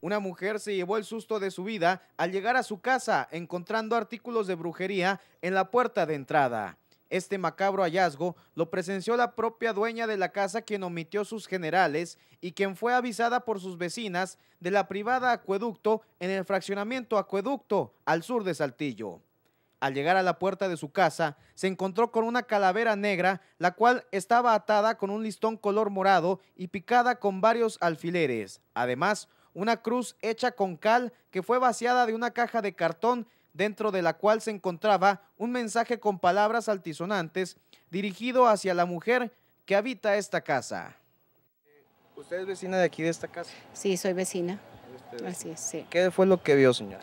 Una mujer se llevó el susto de su vida al llegar a su casa encontrando artículos de brujería en la puerta de entrada. Este macabro hallazgo lo presenció la propia dueña de la casa quien omitió sus generales y quien fue avisada por sus vecinas de la privada acueducto en el fraccionamiento acueducto al sur de Saltillo. Al llegar a la puerta de su casa, se encontró con una calavera negra, la cual estaba atada con un listón color morado y picada con varios alfileres. Además, una cruz hecha con cal que fue vaciada de una caja de cartón dentro de la cual se encontraba un mensaje con palabras altisonantes dirigido hacia la mujer que habita esta casa. ¿Usted es vecina de aquí, de esta casa? Sí, soy vecina. Así ¿Qué fue lo que vio, señora?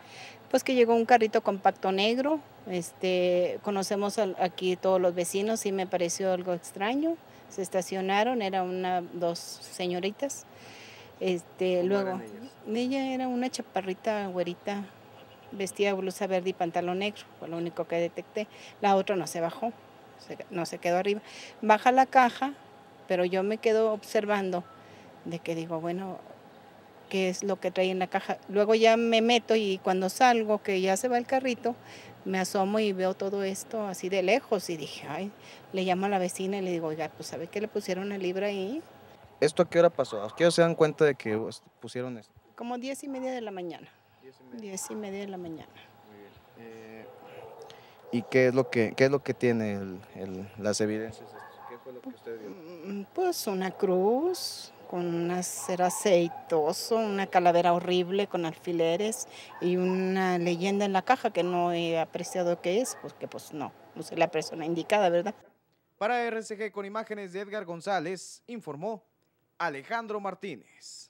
Pues que llegó un carrito compacto negro, este, conocemos aquí todos los vecinos y me pareció algo extraño. Se estacionaron, eran una, dos señoritas. Este, luego, ella era una chaparrita güerita, vestía blusa verde y pantalón negro, fue lo único que detecté. La otra no se bajó, no se quedó arriba. Baja la caja, pero yo me quedo observando de que digo, bueno, qué es lo que trae en la caja. Luego ya me meto y cuando salgo, que ya se va el carrito, me asomo y veo todo esto así de lejos y dije, ay, le llamo a la vecina y le digo, oiga, pues sabes qué le pusieron una libra ahí? ¿Esto a qué hora pasó? ¿A qué hora se dan cuenta de que pusieron esto? Como diez y media de la mañana. Diez y media, de la mañana. Eh, ¿Y qué es lo que, qué es lo que tiene el, el, las evidencias? Mm, pues una cruz con un acero aceitoso, una calavera horrible con alfileres y una leyenda en la caja que no he apreciado qué es, porque pues no, no soy la persona indicada, ¿verdad? Para RCG con imágenes de Edgar González, informó Alejandro Martínez.